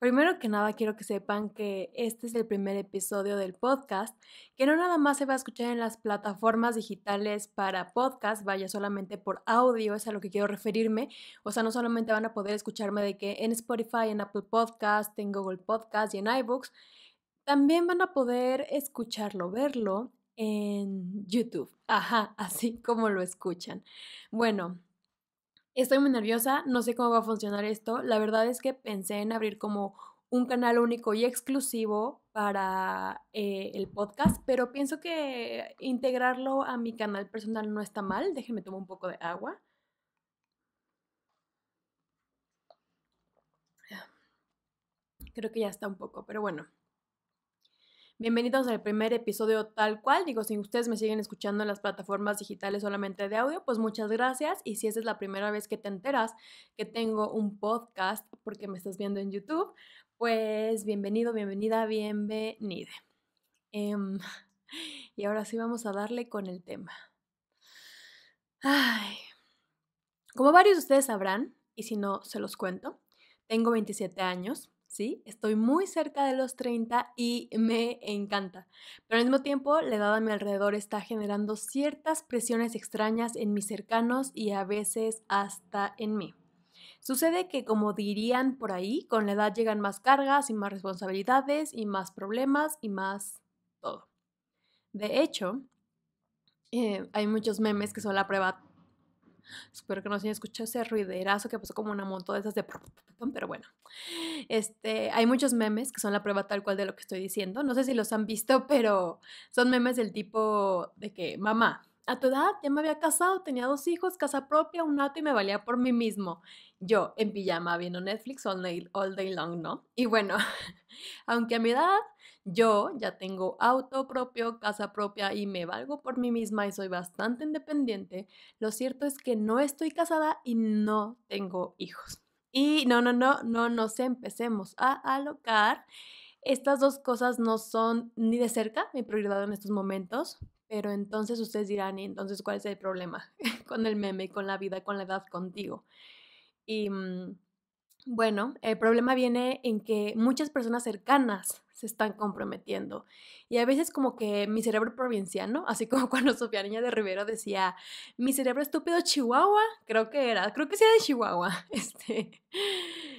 Primero que nada, quiero que sepan que este es el primer episodio del podcast, que no nada más se va a escuchar en las plataformas digitales para podcast, vaya solamente por audio, es a lo que quiero referirme. O sea, no solamente van a poder escucharme de que en Spotify, en Apple Podcast, en Google Podcast y en iBooks, también van a poder escucharlo, verlo en YouTube. Ajá, así como lo escuchan. Bueno, Estoy muy nerviosa, no sé cómo va a funcionar esto. La verdad es que pensé en abrir como un canal único y exclusivo para eh, el podcast, pero pienso que integrarlo a mi canal personal no está mal. Déjenme tomar un poco de agua. Creo que ya está un poco, pero bueno. Bienvenidos al primer episodio tal cual. Digo, si ustedes me siguen escuchando en las plataformas digitales solamente de audio, pues muchas gracias. Y si esa es la primera vez que te enteras que tengo un podcast porque me estás viendo en YouTube, pues bienvenido, bienvenida, bienvenide. Em, y ahora sí vamos a darle con el tema. Ay. Como varios de ustedes sabrán, y si no, se los cuento, tengo 27 años. ¿sí? Estoy muy cerca de los 30 y me encanta. Pero al mismo tiempo, la edad a mi alrededor está generando ciertas presiones extrañas en mis cercanos y a veces hasta en mí. Sucede que, como dirían por ahí, con la edad llegan más cargas y más responsabilidades y más problemas y más todo. De hecho, eh, hay muchos memes que son la prueba Espero que no se haya escuchado ese ruiderazo que pasó como una moto de esas de... Pero bueno, este, hay muchos memes que son la prueba tal cual de lo que estoy diciendo. No sé si los han visto, pero son memes del tipo de que, mamá, a tu edad ya me había casado, tenía dos hijos, casa propia, un auto y me valía por mí mismo. Yo en pijama viendo Netflix all, all day long, ¿no? Y bueno, aunque a mi edad yo ya tengo auto propio, casa propia y me valgo por mí misma y soy bastante independiente. Lo cierto es que no estoy casada y no tengo hijos. Y no, no, no, no nos empecemos a alocar. Estas dos cosas no son ni de cerca mi prioridad en estos momentos, pero entonces ustedes dirán, ¿y entonces cuál es el problema con el meme, con la vida, con la edad, contigo? Y mm, bueno, el problema viene en que muchas personas cercanas se están comprometiendo. Y a veces como que mi cerebro provinciano, así como cuando Sofía Niña de Rivero decía, mi cerebro estúpido Chihuahua, creo que era, creo que sea de Chihuahua, este,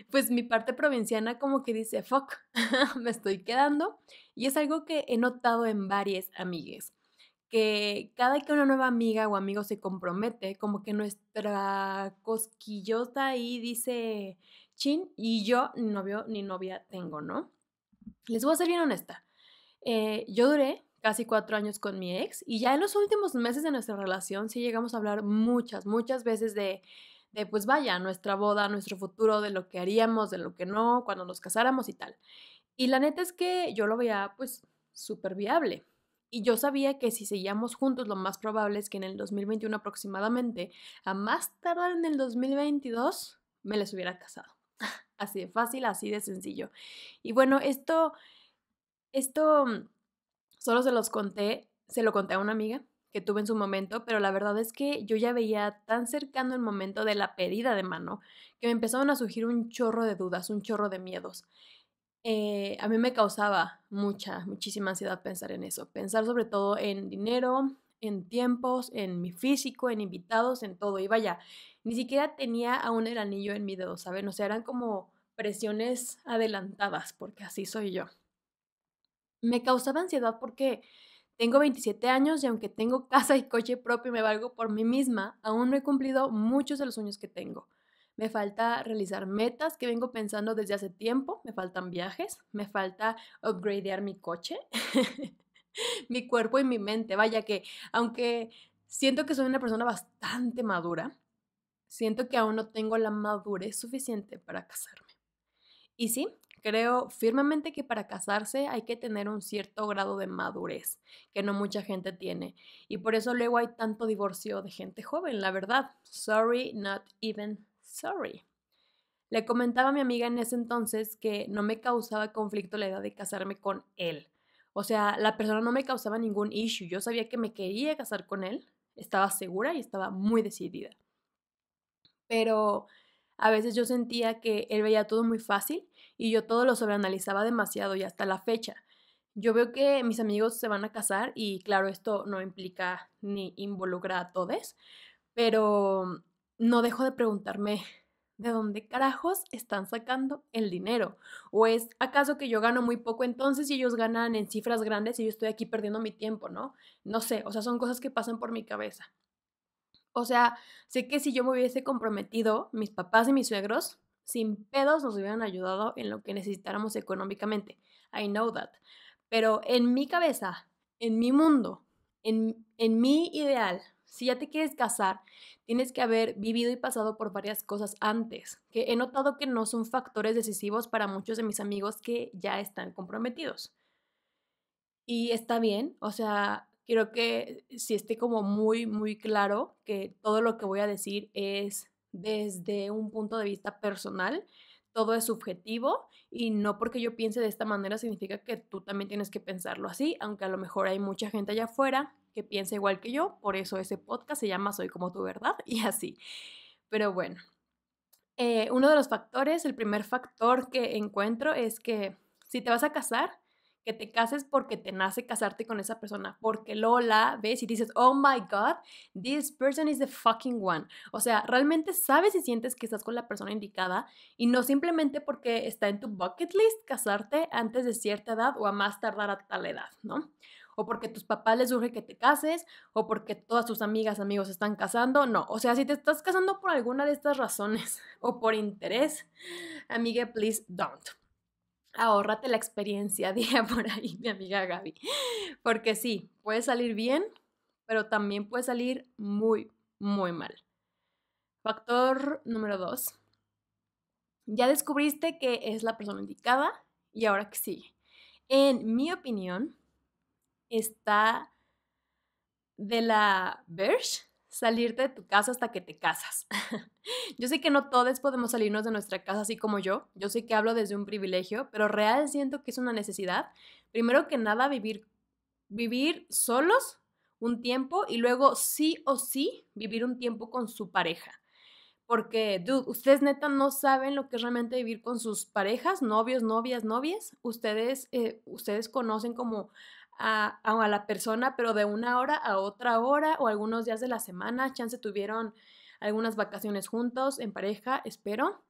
pues mi parte provinciana como que dice, fuck, me estoy quedando. Y es algo que he notado en varias amigas que cada que una nueva amiga o amigo se compromete, como que nuestra cosquillota ahí dice, y yo ni novio ni novia tengo, ¿no? Les voy a ser bien honesta. Eh, yo duré casi cuatro años con mi ex y ya en los últimos meses de nuestra relación sí llegamos a hablar muchas, muchas veces de, de pues vaya, nuestra boda, nuestro futuro, de lo que haríamos, de lo que no, cuando nos casáramos y tal. Y la neta es que yo lo veía pues súper viable. Y yo sabía que si seguíamos juntos, lo más probable es que en el 2021 aproximadamente, a más tardar en el 2022, me les hubiera casado. Así de fácil, así de sencillo. Y bueno, esto, esto mm, solo se los conté, se lo conté a una amiga que tuve en su momento, pero la verdad es que yo ya veía tan cercano el momento de la pedida de mano que me empezaron a surgir un chorro de dudas, un chorro de miedos. Eh, a mí me causaba mucha, muchísima ansiedad pensar en eso, pensar sobre todo en dinero, en tiempos, en mi físico, en invitados, en todo. Y vaya, ni siquiera tenía aún el anillo en mi dedo, ¿saben? O sea, eran como presiones adelantadas, porque así soy yo. Me causaba ansiedad porque tengo 27 años y aunque tengo casa y coche propio y me valgo por mí misma, aún no he cumplido muchos de los sueños que tengo. Me falta realizar metas que vengo pensando desde hace tiempo, me faltan viajes, me falta upgradear mi coche. mi cuerpo y mi mente. Vaya que, aunque siento que soy una persona bastante madura, siento que aún no tengo la madurez suficiente para casarme. Y sí, creo firmemente que para casarse hay que tener un cierto grado de madurez, que no mucha gente tiene. Y por eso luego hay tanto divorcio de gente joven, la verdad. Sorry, not even sorry. Le comentaba a mi amiga en ese entonces que no me causaba conflicto la idea de casarme con él. O sea, la persona no me causaba ningún issue. Yo sabía que me quería casar con él, estaba segura y estaba muy decidida. Pero a veces yo sentía que él veía todo muy fácil y yo todo lo sobreanalizaba demasiado y hasta la fecha. Yo veo que mis amigos se van a casar y claro, esto no implica ni involucra a todos, pero no dejo de preguntarme ¿De dónde carajos están sacando el dinero? ¿O es acaso que yo gano muy poco entonces y ellos ganan en cifras grandes y yo estoy aquí perdiendo mi tiempo, ¿no? No sé, o sea, son cosas que pasan por mi cabeza. O sea, sé que si yo me hubiese comprometido, mis papás y mis suegros, sin pedos nos hubieran ayudado en lo que necesitáramos económicamente. I know that. Pero en mi cabeza, en mi mundo, en, en mi ideal, si ya te quieres casar, tienes que haber vivido y pasado por varias cosas antes, que he notado que no son factores decisivos para muchos de mis amigos que ya están comprometidos. Y está bien, o sea, quiero que si esté como muy, muy claro que todo lo que voy a decir es desde un punto de vista personal todo es subjetivo y no porque yo piense de esta manera significa que tú también tienes que pensarlo así, aunque a lo mejor hay mucha gente allá afuera que piensa igual que yo, por eso ese podcast se llama Soy como tú, ¿verdad? Y así. Pero bueno, eh, uno de los factores, el primer factor que encuentro es que si te vas a casar, que te cases porque te nace casarte con esa persona, porque Lola ves y dices, oh my god, this person is the fucking one. O sea, realmente sabes y sientes que estás con la persona indicada y no simplemente porque está en tu bucket list casarte antes de cierta edad o a más tardar a tal edad, ¿no? o porque tus papás les urge que te cases, o porque todas tus amigas, amigos están casando, no. O sea, si te estás casando por alguna de estas razones o por interés, amiga, please don't ahórrate la experiencia, dije por ahí mi amiga Gaby. Porque sí, puede salir bien, pero también puede salir muy, muy mal. Factor número dos. Ya descubriste que es la persona indicada y ahora que sigue. En mi opinión, está de la Verge, salirte de tu casa hasta que te casas. yo sé que no todos podemos salirnos de nuestra casa así como yo, yo sé que hablo desde un privilegio, pero real siento que es una necesidad, primero que nada vivir, vivir solos un tiempo y luego sí o sí vivir un tiempo con su pareja. Porque, ustedes neta no saben lo que es realmente vivir con sus parejas, novios, novias, novias. Ustedes, eh, ustedes conocen como a, a, la persona, pero de una hora a otra hora o algunos días de la semana. Chance tuvieron algunas vacaciones juntos, en pareja, espero.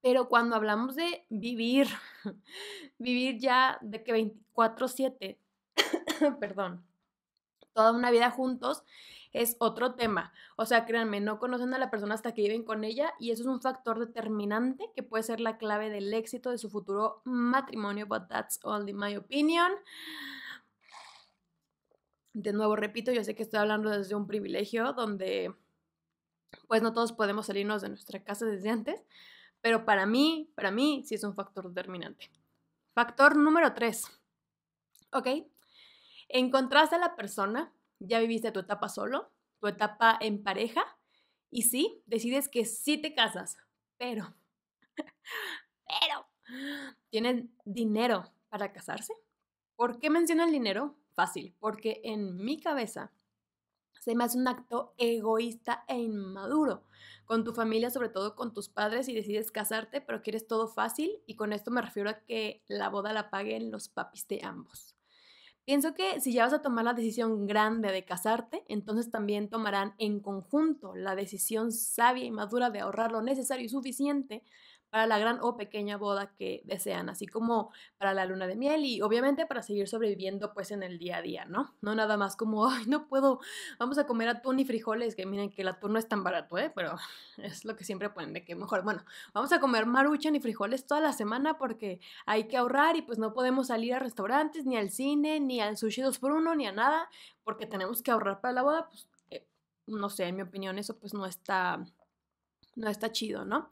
Pero cuando hablamos de vivir, vivir ya de que 24/7, perdón, toda una vida juntos, es otro tema. O sea, créanme, no conocen a la persona hasta que viven con ella y eso es un factor determinante que puede ser la clave del éxito de su futuro matrimonio, but that's only my opinion de nuevo, repito, yo sé que estoy hablando desde un privilegio donde pues no todos podemos salirnos de nuestra casa desde antes, pero para mí, para mí sí es un factor determinante. Factor número tres. ¿Ok? Encontraste a la persona, ya viviste tu etapa solo, tu etapa en pareja, y sí, decides que sí te casas, pero, pero, ¿tienen dinero para casarse? ¿Por qué menciono el dinero? fácil, porque en mi cabeza se me hace un acto egoísta e inmaduro. Con tu familia, sobre todo con tus padres, y decides casarte, pero quieres todo fácil, y con esto me refiero a que la boda la paguen los papis de ambos. Pienso que si ya vas a tomar la decisión grande de casarte, entonces también tomarán en conjunto la decisión sabia y madura de ahorrar lo necesario y suficiente para la gran o pequeña boda que desean, así como para la luna de miel y obviamente para seguir sobreviviendo pues en el día a día, ¿no? No nada más como, ay, no puedo, vamos a comer atún y frijoles, que miren que el atún no es tan barato, ¿eh? Pero es lo que siempre ponen de que mejor, bueno, vamos a comer maruchan y frijoles toda la semana porque hay que ahorrar y pues no podemos salir a restaurantes, ni al cine, ni al sushi dos por uno, ni a nada, porque tenemos que ahorrar para la boda, pues eh, no sé, en mi opinión eso pues no está no está chido, ¿no?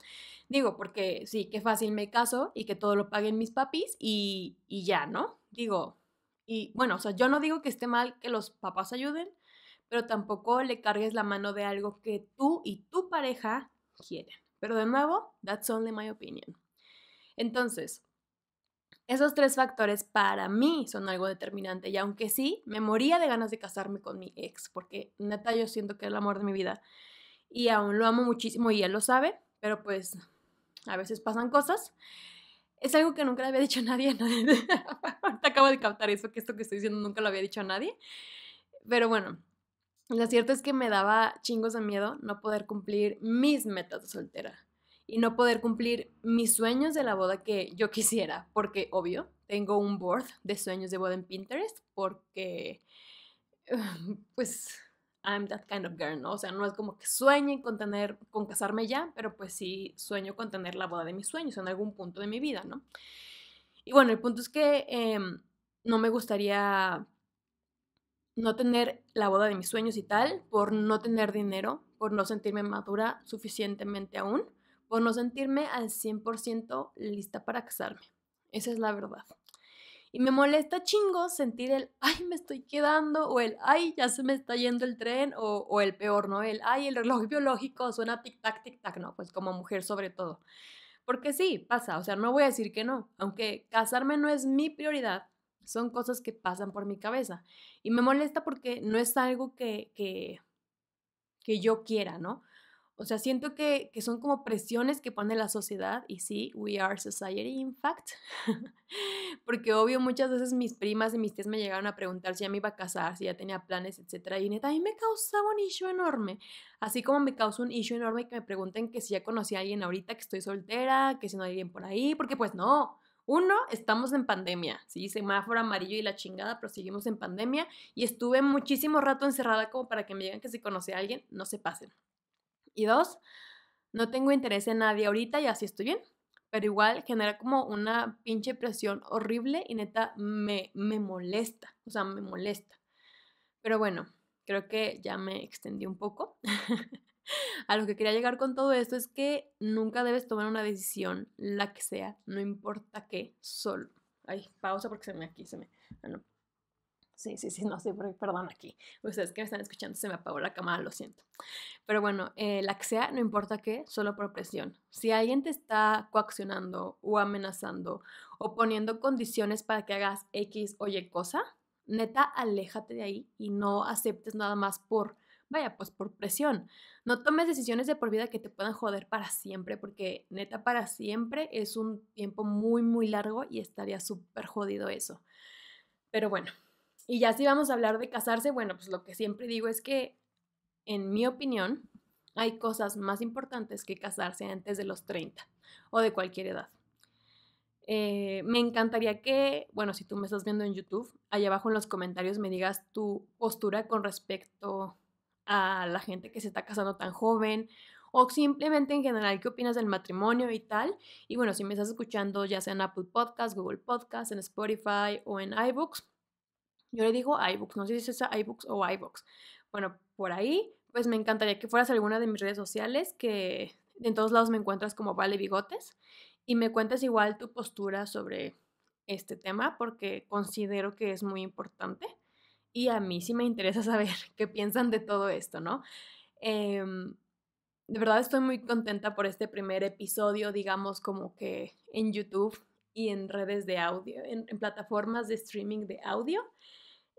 Digo, porque sí, qué fácil me caso y que todo lo paguen mis papis y, y ya, ¿no? Digo, y bueno, o sea, yo no digo que esté mal que los papás ayuden, pero tampoco le cargues la mano de algo que tú y tu pareja quieren. Pero de nuevo, that's only my opinion. Entonces, esos tres factores para mí son algo determinante y aunque sí, me moría de ganas de casarme con mi ex, porque neta yo siento que es el amor de mi vida y aún lo amo muchísimo y él lo sabe, pero pues a veces pasan cosas. Es algo que nunca le había dicho a nadie. acabo de captar eso, que esto que estoy diciendo nunca lo había dicho a nadie. Pero bueno, lo cierto es que me daba chingos de miedo no poder cumplir mis metas soltera y no poder cumplir mis sueños de la boda que yo quisiera, porque obvio, tengo un board de sueños de boda en Pinterest, porque pues I'm that kind of girl, ¿no? O sea, no es como que sueñen con tener, con casarme ya, pero pues sí sueño con tener la boda de mis sueños en algún punto de mi vida, ¿no? Y bueno, el punto es que em, no me gustaría no tener la boda de mis sueños y tal, por no tener dinero, por no sentirme madura suficientemente aún, por no sentirme al 100% lista para casarme. Esa es la verdad. Y me molesta chingo sentir el, ay, me estoy quedando, o el, ay, ya se me está yendo el tren, o, o el peor, ¿no? El, ay, el reloj biológico suena tic-tac, tic-tac, ¿no? Pues como mujer sobre todo. Porque sí, pasa, o sea, no voy a decir que no, aunque casarme no es mi prioridad, son cosas que pasan por mi cabeza. Y me molesta porque no es algo que, que, que yo quiera, ¿no? O sea, siento que, son como presiones que pone la sociedad, y sí, we are society, in fact. Porque obvio, muchas veces mis primas y mis tías me llegaron a preguntar si ya me iba a casar, si ya tenía planes, etc. Y neta, a mí me causaba un issue enorme. Así como me causa un issue enorme que me pregunten que si ya conocí a alguien ahorita, que estoy soltera, que si no hay alguien por ahí, porque pues no. Uno, estamos en pandemia, ¿sí? Semáforo amarillo y la chingada, pero seguimos en pandemia y estuve muchísimo rato encerrada como para que me digan que si conocí a alguien, no se pasen. Y dos, no tengo interés en nadie ahorita y así estoy bien. Pero igual genera como una pinche presión horrible y neta me, molesta. O sea, me molesta. Pero bueno, creo que ya me extendí un poco. A lo que quería llegar con todo esto es que nunca debes tomar una decisión, la que sea, no importa qué, solo. Ay, pausa porque se me aquí, se me. Ah, Sí, sí, sí, no sé, sí, perdón aquí. Ustedes que me están escuchando, se me apagó la cámara, lo siento. Pero bueno, eh, la que sea, no importa qué, solo por presión. Si alguien te está coaccionando o amenazando o poniendo condiciones para que hagas X o Y cosa, neta, aléjate de ahí y no aceptes nada más por, vaya, pues por presión. No tomes decisiones de por vida que te puedan joder para siempre, porque neta, para siempre es un tiempo muy, muy largo y estaría súper jodido eso. Pero bueno, y ya si vamos a hablar de casarse, bueno, pues lo que siempre digo es que, en mi opinión, hay cosas más importantes que casarse antes de los 30 o de cualquier edad. Eh, me encantaría que, bueno, si tú me estás viendo en YouTube, allá abajo en los comentarios me digas tu postura con respecto a la gente que se está casando tan joven o simplemente en general qué opinas del matrimonio y tal. Y bueno, si me estás escuchando ya sea en Apple Podcast, Google Podcast, en Spotify o en iBooks, yo le digo iBooks, no sé si es iBooks o iBooks. Bueno, por ahí, pues me encantaría que fueras a alguna de mis redes sociales, que en todos lados me encuentras como Vale Bigotes, y me cuentes igual tu postura sobre este tema, porque considero que es muy importante y a mí sí me interesa saber qué piensan de todo esto, ¿no? Em, de verdad estoy muy contenta por este primer episodio, digamos como que en YouTube y en redes de audio, en plataformas de streaming de audio.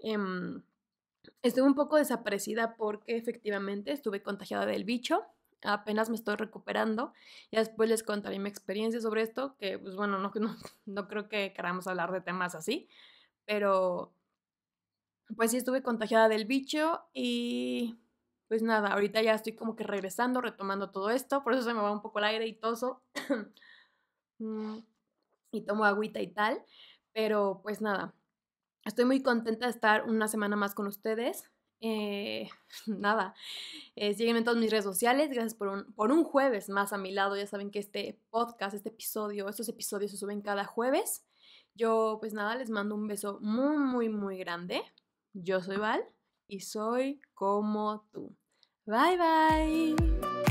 Em, estuve un poco desaparecida porque efectivamente estuve contagiada del bicho. Apenas me estoy recuperando. Ya después les contaré mi experiencia sobre esto, que pues bueno, no, no, no creo que queramos hablar de temas así, pero pues sí estuve contagiada del bicho y pues nada, ahorita ya estoy como que regresando, retomando todo esto, por eso se me va un poco el aire y toso mm, y tomo agüita y tal, pero pues nada, Estoy muy contenta de estar una semana más con ustedes. Eh, nada, eh, en todas mis redes sociales. Gracias por por un jueves más a mi lado. Ya saben que este podcast, este episodio, estos episodios se suben cada jueves. Yo, pues nada, les mando un beso muy, muy, muy grande. Yo soy Val y soy como tú. Bye, bye.